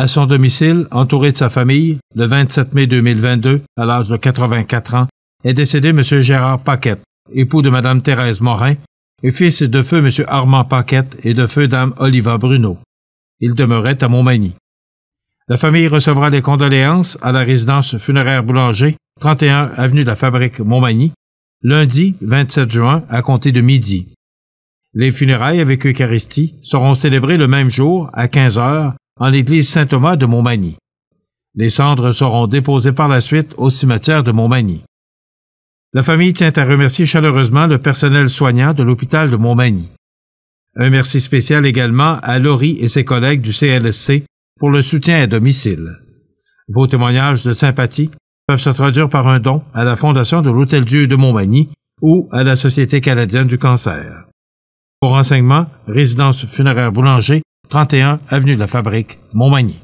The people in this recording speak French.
à son domicile, entouré de sa famille, le 27 mai 2022, à l'âge de 84 ans, est décédé M. Gérard Paquette, époux de Mme Thérèse Morin, et fils de feu M. Armand Paquette et de feu Dame Oliva Bruno. Il demeurait à Montmagny. La famille recevra les condoléances à la résidence funéraire Boulanger, 31 avenue de la Fabrique Montmagny, lundi 27 juin à compter de midi. Les funérailles avec Eucharistie seront célébrées le même jour à 15 heures en l'église Saint-Thomas de Montmagny. Les cendres seront déposées par la suite au cimetière de Montmagny. La famille tient à remercier chaleureusement le personnel soignant de l'hôpital de Montmagny. Un merci spécial également à Laurie et ses collègues du CLSC pour le soutien à domicile. Vos témoignages de sympathie peuvent se traduire par un don à la Fondation de l'Hôtel Dieu de Montmagny ou à la Société canadienne du cancer. Pour renseignements, résidence funéraire Boulanger, 31 avenue de la Fabrique, Montmagny.